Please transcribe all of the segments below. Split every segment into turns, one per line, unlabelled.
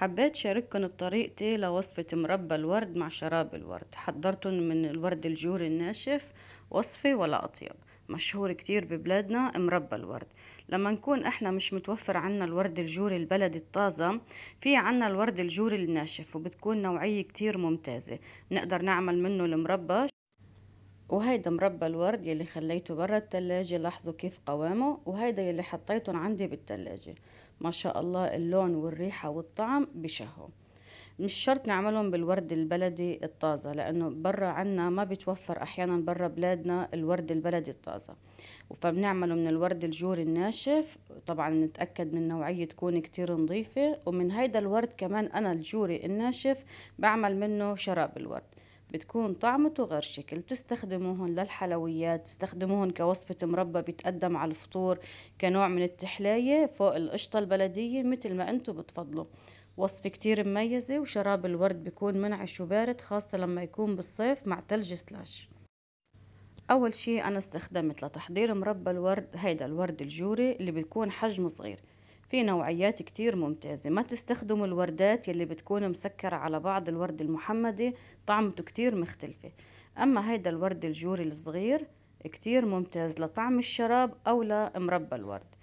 حبيت شارككم بطريقتي لوصفة مربى الورد مع شراب الورد حضرتهم من الورد الجوري الناشف وصفة ولا أطيب مشهور كتير ببلادنا مربى الورد لما نكون احنا مش متوفر عنا الورد الجوري البلدي الطازة في عنا الورد الجوري الناشف وبتكون نوعية كتير ممتازة نقدر نعمل منه المربى وهيدا مربى الورد يلي خليته برا التلاجة لاحظوا كيف قوامه وهيدا يلي حطيتهم عندي بالتلاجة ما شاء الله اللون والريحة والطعم بشهوا مش شرط نعملهم بالورد البلدي الطازة لأنه برا عنا ما بتوفر أحيانا برا بلادنا الورد البلدي الطازة فبنعمله من الورد الجوري الناشف طبعا نتأكد من نوعية تكون كتير نظيفة ومن هيدا الورد كمان أنا الجوري الناشف بعمل منه شراب الورد بتكون طعمته غير شكل بتستخدموهن للحلويات تستخدموهن كوصفة مربى بيتقدم على الفطور كنوع من التحلاية فوق القشطة البلدية مثل ما انتم بتفضلوا وصفة كتير مميزة وشراب الورد بيكون منعش وبارد خاصة لما يكون بالصيف مع تلج سلاش أول شي أنا استخدمت لتحضير مربى الورد هيدا الورد الجوري اللي بيكون حجمه صغير في نوعيات كتير ممتازة ما تستخدموا الوردات يلي بتكون مسكرة على بعض الورد المحمدة طعمته كتير مختلفة أما هيدا الورد الجوري الصغير كتير ممتاز لطعم الشراب أو لمربى الورد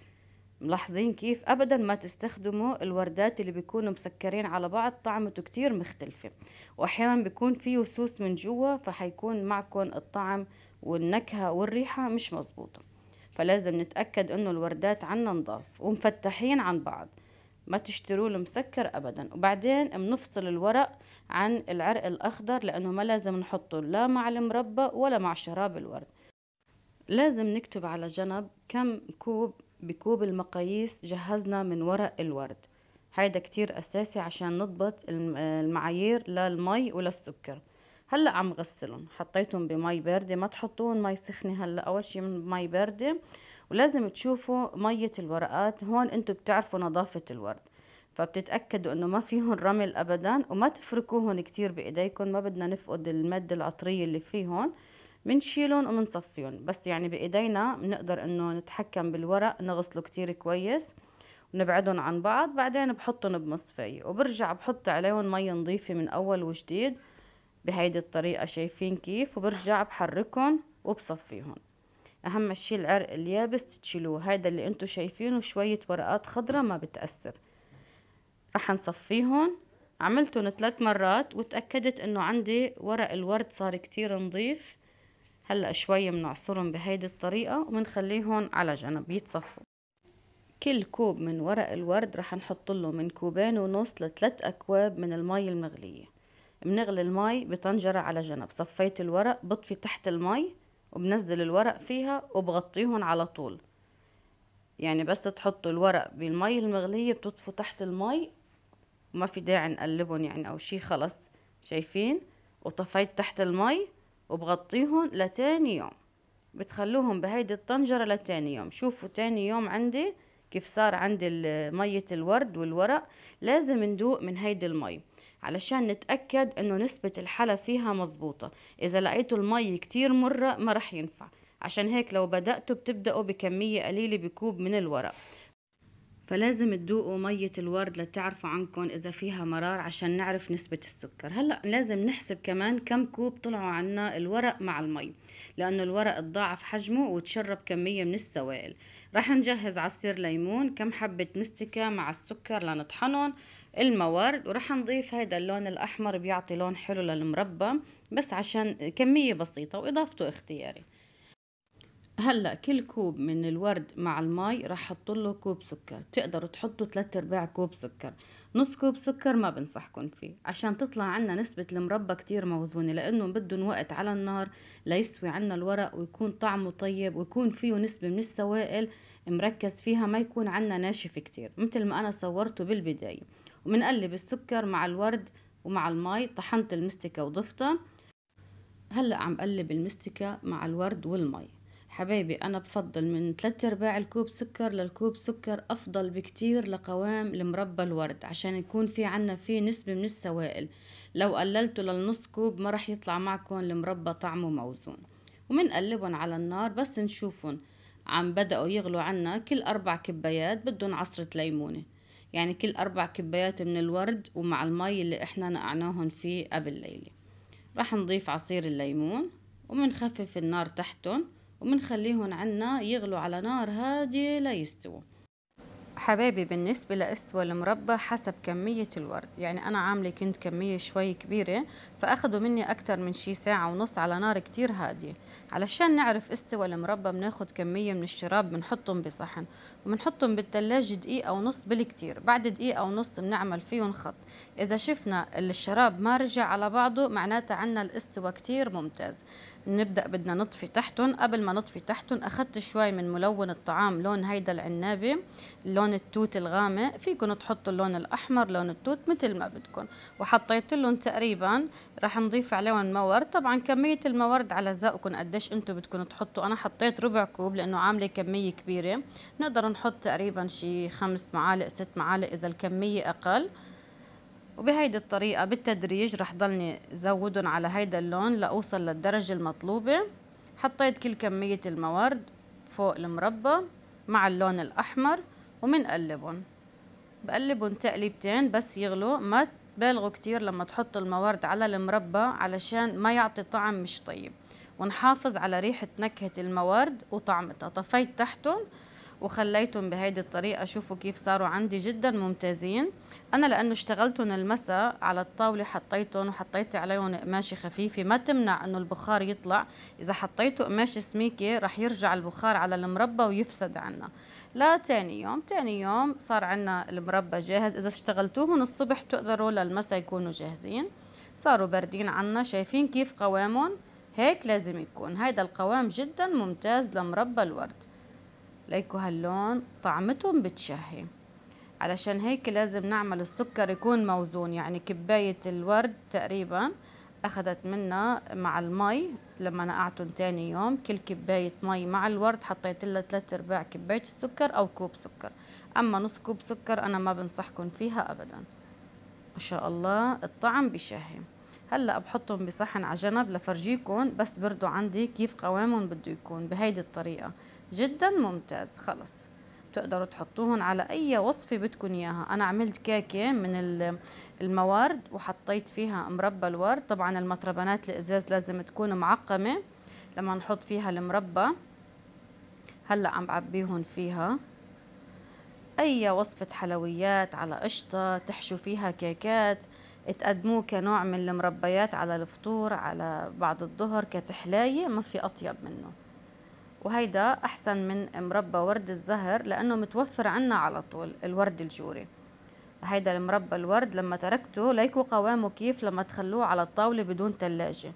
ملاحظين كيف ابدا ما تستخدموا الوردات اللي بيكونوا مسكرين على بعض طعمته كتير مختلفة واحيانا بيكون فيه سوس من جوا فحيكون معكم الطعم والنكهة والريحة مش مزبوطة فلازم نتأكد انه الوردات عنا نضاف ومفتحين عن بعض ما تشتروا المسكر ابدا وبعدين بنفصل الورق عن العرق الاخضر لانه ما لازم نحطه لا مع المربى ولا مع شراب الورد لازم نكتب على جنب كم كوب بكوب المقاييس جهزنا من ورق الورد هيدا كتير اساسي عشان نضبط المعايير للمي وللسكر هلا عم غسلهم حطيتهم بمي بارده ما تحطوهم مي سخنه هلا اول شيء مي بارده ولازم تشوفوا ميه الورقات هون انتم بتعرفوا نظافه الورد فبتتاكدوا انه ما فيهم رمل ابدا وما تفركوهم كتير بايديكم ما بدنا نفقد الماده العطريه اللي فيهم بنشيلهم وبنصفيهم بس يعني بايدينا بنقدر انه نتحكم بالورق نغسله كتير كويس ونبعدهم عن بعض بعدين بحطهم بمصفيه وبرجع بحط عليهم مي نظيفة من اول وجديد بهيدي الطريقة شايفين كيف وبرجع بحركهم وبصفيهم اهم شي العرق اليابس تشيلوه هيدا اللي انتو شايفينه شوية ورقات خضرة ما بتأثر رح نصفيهم عملتهم ثلاث مرات وتأكدت انه عندي ورق الورد صار كتير نظيف هلأ شوي بنعصرهم بهيدي الطريقة وبنخليهم على جنب يتصفوا كل كوب من ورق الورد رح نحط له من كوبين ونص لثلاث أكواب من المي المغلية بنغلي المي بطنجرة على جنب صفيت الورق بطفي تحت المي وبنزل الورق فيها وبغطيهم على طول يعني بس تحطوا الورق بالمي المغلية بتطفوا تحت المي وما في داعي نقلبهم يعني او شي خلص شايفين وطفيت تحت المي وبغطيهم لتاني يوم بتخلوهم بهيدي الطنجرة لتاني يوم شوفوا تاني يوم عندي كيف صار عندي مية الورد والورق لازم ندوق من هيدي المي علشان نتأكد انه نسبة الحلى فيها مظبوطة اذا لقيتوا المي كتير مرة ما رح ينفع عشان هيك لو بدأتوا بتبدأوا بكمية قليلة بكوب من الورق فلازم تدوقوا مية الورد لتعرفوا عنكم إذا فيها مرار عشان نعرف نسبة السكر هلأ لازم نحسب كمان كم كوب طلعوا عنا الورق مع المي لأنه الورق تضاعف حجمه وتشرب كمية من السوائل رح نجهز عصير ليمون كم حبة مستكة مع السكر لنطحنهم الموارد وراح نضيف هيدا اللون الأحمر بيعطي لون حلو للمربى بس عشان كمية بسيطة وإضافته اختياري هلا كل كوب من الورد مع المي رح احط له كوب سكر بتقدروا تحطوا 3 ارباع كوب سكر نص كوب سكر ما بنصحكم فيه عشان تطلع عنا نسبة المربى كتير موزونة لأنه بدهم وقت على النار ليستوي عنا الورق ويكون طعمه طيب ويكون فيه نسبة من السوائل مركز فيها ما يكون عنا ناشف كتير مثل ما أنا صورته بالبداية وبنقلب السكر مع الورد ومع المي طحنت المستكة وضفتها هلا عم قلب المستكة مع الورد والمي حبايبي أنا بفضل من 3 أرباع الكوب سكر للكوب سكر أفضل بكتير لقوام المربى الورد عشان يكون في عنا فيه نسبة من السوائل لو قللته للنص كوب ما رح يطلع معكم المربى طعمه موزون ومنقلبهم على النار بس نشوفهم عم بدأوا يغلوا عنا كل أربع كبايات بدهم عصرة ليمونة يعني كل أربع كبايات من الورد ومع المي اللي إحنا نقعناهم فيه قبل ليلة راح نضيف عصير الليمون ومنخفف النار تحتهم ومنخليهم عنا يغلوا على نار هادية ليستووا حبايبي بالنسبة لأستوى المربى حسب كمية الورد يعني أنا عاملة كنت كمية شوي كبيرة فأخذوا مني أكتر من شي ساعة ونص على نار كتير هادية علشان نعرف استوى المربى بناخد كمية من الشراب بنحطهم بصحن وبنحطهم بالتلاجة دقيقة ونص بالكتير بعد دقيقة ونص بنعمل فيهم خط إذا شفنا الشراب ما رجع على بعضه معناتها عنا الاستوى كتير ممتاز نبدأ بدنا نطفي تحتهم قبل ما نطفي تحتهم أخذت شوي من ملون الطعام لون هيدا العنابة لون التوت الغامق فيكم تحطوا اللون الأحمر لون التوت مثل ما بدكم وحطيت لهم تقريبا رح نضيف عليهم مورد طبعا كمية المورد على ذوقكم قديش انتم بدكم تحطوا أنا حطيت ربع كوب لأنه عاملة كمية كبيرة نقدر نحط تقريبا شي خمس معالق ست معالق إذا الكمية أقل وبهيدي الطريقة بالتدريج رح ضلني زودهم على هيدا اللون لأوصل للدرجة المطلوبة حطيت كل كمية المورد فوق المربى مع اللون الأحمر ومنقلبهم بقلبهم تقليبتين بس يغلوا ما تبالغوا كتير لما تحطوا المورد على المربى علشان ما يعطي طعم مش طيب ونحافظ على ريحة نكهة المورد وطعمتها طفيت تحتهم وخليتهم بهيدي الطريقه شوفوا كيف صاروا عندي جدا ممتازين انا لانه اشتغلتهم المساء على الطاوله حطيتهم وحطيت عليهم قماشه خفيفه ما تمنع انه البخار يطلع اذا حطيته قماش سميكه رح يرجع البخار على المربى ويفسد عنا لا تاني يوم تاني يوم صار عنا المربى جاهز اذا اشتغلتوهم الصبح تقدروا للمساء يكونوا جاهزين صاروا باردين عنا شايفين كيف قوامهم هيك لازم يكون هيدا القوام جدا ممتاز لمربى الورد ليكو هاللون طعمتهم بتشهي علشان هيك لازم نعمل السكر يكون موزون يعني كباية الورد تقريبا أخذت منا مع المي لما نقعتهم تاني يوم كل كباية مي مع الورد حطيت لها تلات أرباع كباية السكر أو كوب سكر أما نص كوب سكر أنا ما بنصحكم فيها أبدا إن شاء الله الطعم بشهي هلا بحطهم بصحن على جنب لفرجيكم بس بردوا عندي كيف قوامهم بده يكون بهيدي الطريقه جدا ممتاز خلص بتقدروا تحطوهم على اي وصفة بدكم اياها انا عملت كيكة من الموارد وحطيت فيها مربى الورد طبعا المطربانات الازاز لازم تكون معقمة لما نحط فيها المربى هلا عم بعبيهم فيها اي وصفة حلويات على قشطة تحشوا فيها كيكات تقدموه كنوع من المربيات على الفطور على بعد الظهر كتحلاية ما في اطيب منه وهيدا أحسن من مربى ورد الزهر لأنه متوفر عنا على طول الورد الجوري هيدا المربى الورد لما تركته ليكو قوامه كيف لما تخلوه على الطاولة بدون تلاجة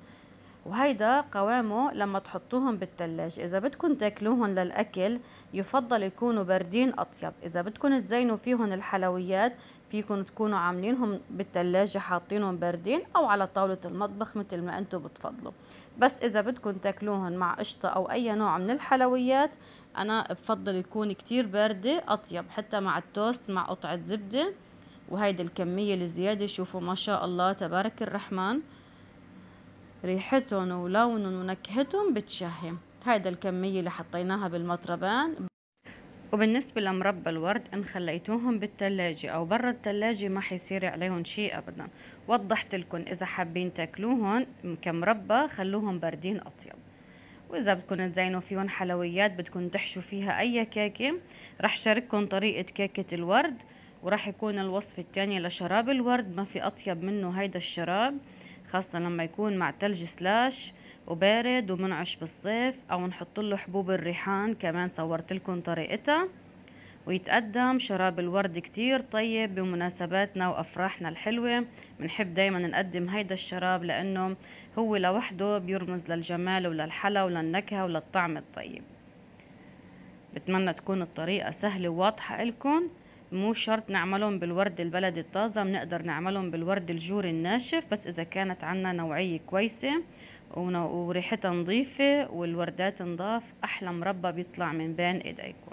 وهيدا قوامه لما تحطوهم بالثلاجة إذا بدكم تاكلوهم للأكل يفضل يكونوا باردين أطيب إذا بدكم تزينوا فيهم الحلويات فيكم تكونوا عاملينهم بالثلاجة حاطينهم باردين أو على طاولة المطبخ مثل ما أنتم بتفضلوا بس إذا بدكم تاكلوهم مع قشطة أو أي نوع من الحلويات أنا بفضل يكون كتير باردة أطيب حتى مع التوست مع قطعة زبدة وهيدي الكمية الزيادة شوفوا ما شاء الله تبارك الرحمن ريحتهم ولونهم ونكهتهم بتشهي هيدا الكمية اللي حطيناها بالمطربان وبالنسبة لمربى الورد إن خليتوهم بالتلاجة أو برا التلاجة ما حيصير عليهم شيء أبدا وضحت لكم إذا حابين تاكلوهم كمربى خلوهم باردين أطيب وإذا بدكم تزينوا فيهم حلويات بدكم تحشوا فيها أي كيكة رح شارككم طريقة كيكة الورد ورح يكون الوصفة الثانية لشراب الورد ما في أطيب منه هيدا الشراب خاصة لما يكون مع تلج سلاش وبارد ومنعش بالصيف او نحط له حبوب الريحان كمان صورت لكم طريقتها ويتقدم شراب الورد كتير طيب بمناسباتنا وأفراحنا الحلوة بنحب دايما نقدم هيدا الشراب لأنه هو لوحده بيرمز للجمال وللحلا وللنكهة وللطعم الطيب بتمنى تكون الطريقة سهلة وواضحة لكم مو شرط نعملهم بالورد البلدي الطازة بنقدر نعملهم بالورد الجوري الناشف بس إذا كانت عنا نوعية كويسة وريحتها نظيفة والوردات نضاف أحلى مربى بيطلع من بين إيديكم